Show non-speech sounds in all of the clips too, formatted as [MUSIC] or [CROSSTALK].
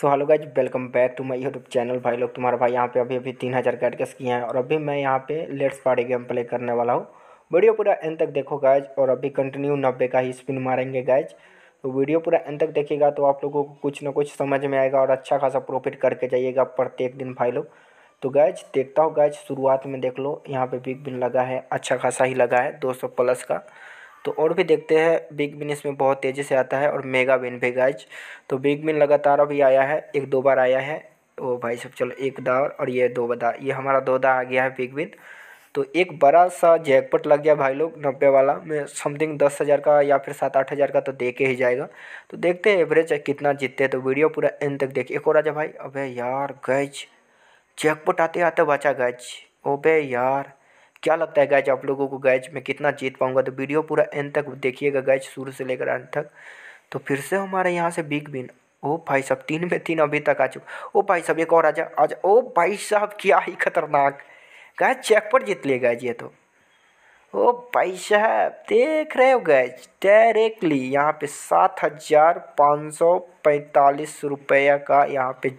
so hello guys welcome back to my YouTube channel भाई लोग तुम्हारा भाई यहाँ पे अभी अभी तीन हज़ार कैटकेस किए हैं और अभी मैं यहाँ पे लेट्स पार्टी गेम प्ले करने वाला हूँ वीडियो पूरा एंड तक देखो गाइज और अभी कंटिन्यू नब्बे का ही स्पिन मारेंगे गाइज तो वीडियो पूरा एंड तक देखिएगा तो आप लोगों को कुछ ना कुछ समझ में आएगा और अच्छा खासा प्रॉफिट करके जाइएगा प्रत्येक दिन भाई लोग तो गैज देखता हूँ गैज शुरुआत में देख लो यहाँ पे बिग बिन लगा है अच्छा खासा ही लगा है दो प्लस का तो और भी देखते हैं बिग बिन इसमें बहुत तेज़ी से आता है और मेगा बिन भी गाइज तो बिग बिन लगातार अभी आया है एक दो बार आया है ओ भाई सब चलो एक दा और ये दो बदा ये हमारा दो दा आ गया है बिग बिन तो एक बड़ा सा जैकपट लग गया भाई लोग नब्बे वाला में समथिंग दस हज़ार का या फिर सात आठ हज़ार का तो दे के ही जाएगा तो देखते हैं एवरेज कितना जीतते हैं तो वीडियो पूरा एंड तक देखिए एक और राजा भाई अबे यार गैच जैकपट आते आते बचा गैच ओबे यार क्या लगता है गैज आप लोगों को गैज मैं कितना जीत पाऊँगा तो वीडियो पूरा एंड तक देखिएगा गैज शुरू से लेकर एंड तक तो फिर से हमारे यहाँ से बिग बिन ओ भाई साहब तीन में तीन अभी तक आ चुका ओ भाई साहब एक और आ जा आज ओ भाई साहब क्या ही खतरनाक गाय चेक पर जीत लिए गैज ये तो ओ भाई साहब देख रहे हो गैज डायरेक्टली यहाँ पे सात हज़ार पाँच सौ पैंतालीस रुपये का यहाँ पे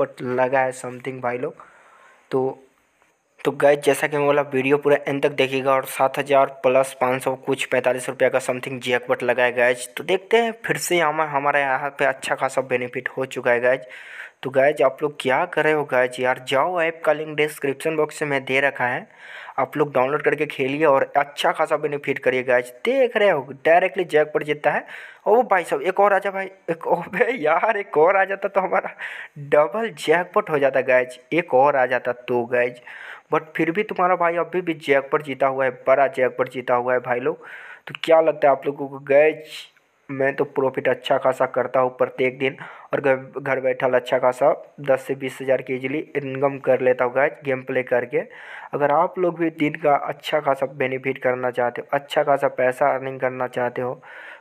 पर लगा है समथिंग भाई लोग तो तो गैज जैसा कि मैं बोला वीडियो पूरा एंड तक देखिएगा और सात हज़ार प्लस पाँच सौ कुछ पैंतालीस रुपये का समथिंग जी बट लगाए गैज तो देखते हैं फिर से हम हमारे यहाँ पे अच्छा खासा बेनिफिट हो चुका है गैज तो गैज आप लोग क्या कर रहे हो गैज यार जाओ ऐप का लिंक डिस्क्रिप्शन बॉक्स में दे रखा है आप लोग डाउनलोड करके खेलिए और अच्छा खासा बेनिफिट करिए गैज देख रहे हो डायरेक्टली जैक पर जीतता है और वो भाई साहब एक और आ जा भाई एक [LAUGHS] भाई यार एक और आ जाता तो हमारा डबल जैकपॉट हो जाता गैज एक और आ जाता तो गैज बट फिर भी तुम्हारा भाई अभी भी जैक पर जीता हुआ है बड़ा जैक पर जीता हुआ है भाई लोग तो क्या लगता है आप लोगों को गैज मैं तो प्रॉफिट अच्छा खासा करता हूँ प्रत्येक दिन और घर घर बैठा अच्छा खासा दस से बीस हज़ार की इजिली इनकम कर लेता हूँ गैज गेम प्ले करके अगर आप लोग भी दिन का अच्छा खासा बेनिफिट करना चाहते हो अच्छा खासा पैसा अर्निंग करना चाहते हो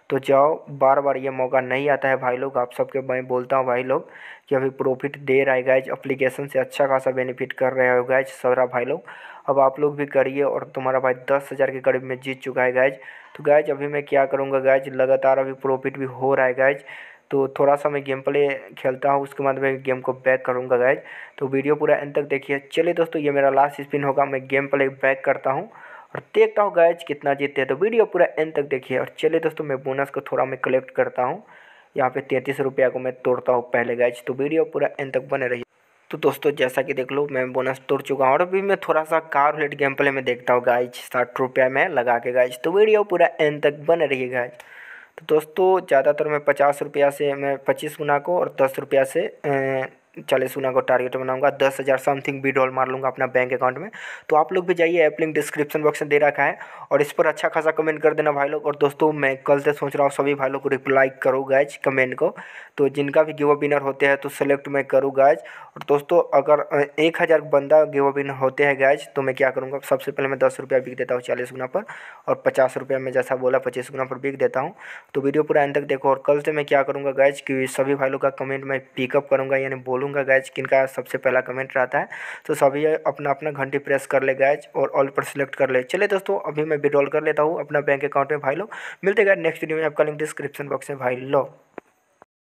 तो जाओ बार बार ये मौका नहीं आता है भाई लोग आप सबके मैं बोलता हूँ भाई लोग कि अभी प्रॉफिट दे रहा है गैज अप्लीकेशन से अच्छा खासा बेनिफिट कर रहे हो गैज सारा भाई लोग अब आप लोग भी करिए और तुम्हारा भाई दस हज़ार के करीब में जीत चुका है गैज तो गैज अभी मैं क्या करूँगा गैज लगातार अभी प्रॉफिट भी हो रहा है गैज तो थोड़ा सा मैं गेम प्ले खेलता हूँ उसके बाद मैं गेम को बैक करूँगा गैज तो वीडियो पूरा एंड तक देखिए चलिए दोस्तों ये मेरा लास्ट स्पिन होगा मैं गेम प्ले बैक करता हूँ और देखता हूँ गैज कितना जीतते हैं तो वीडियो पूरा एंड तक देखिए और चलिए दोस्तों मैं बोनस को थोड़ा मैं कलेक्ट करता हूँ यहाँ पे तैंतीस रुपया को मैं तोड़ता हूँ पहले गैज तो वीडियो पूरा एंड तक बने रही तो दोस्तों जैसा कि देख लो मैं बोनस तोड़ चुका हूँ और अभी मैं थोड़ा सा कार रिलेट गेम प्ले में देखता हूँ गाइज साठ रुपया में लगा के गाइज तो वीडियो पूरा एंड तक बने रही गाइज तो दोस्तों ज़्यादातर मैं पचास रुपया से मैं पच्चीस गुना को और दस रुपया से चालीस गुना का टारगेट बनाऊंगा दस हज़ार समथिंग विड्रॉल मार लूँगा अपना बैंक अकाउंट में तो आप लोग भी जाइए ऐप लिंक डिस्क्रिप्शन बॉक्स में दे रखा है और इस पर अच्छा खासा कमेंट कर देना भाई लोग और दोस्तों मैं कल से सोच रहा हूँ सभी भाई लोग को रिप्लाई करो गैज कमेंट को तो जिनका भी गिव विनर होते हैं तो सेलेक्ट मैं करूँ गैज और दोस्तों अगर एक हज़ार बंदा गिव विनर होते हैं गैज तो मैं क्या करूँगा सबसे पहले मैं दस रुपया बिक देता हूँ चालीस गुना पर और पचास रुपया मैं जैसा बोला पच्चीस गुना पर बिक देता हूँ तो वीडियो पूरा एंड तक देखो और कल से मैं क्या करूँगा गैज कि सभी भाई लोग का कमेंट मैं पिकअप करूँगा यानी बोलूँ बोलूँगा गैज किनका सबसे पहला कमेंट रहता है तो सभी अपना अपना घंटी प्रेस कर ले गैज और ऑल पर सिलेक्ट कर ले चले दोस्तों अभी मैं विड्रॉल कर लेता हूँ अपना बैंक अकाउंट में भाई लो मिलते गए नेक्स्ट वीडियो में आपका लिंक डिस्क्रिप्शन बॉक्स में भाई लो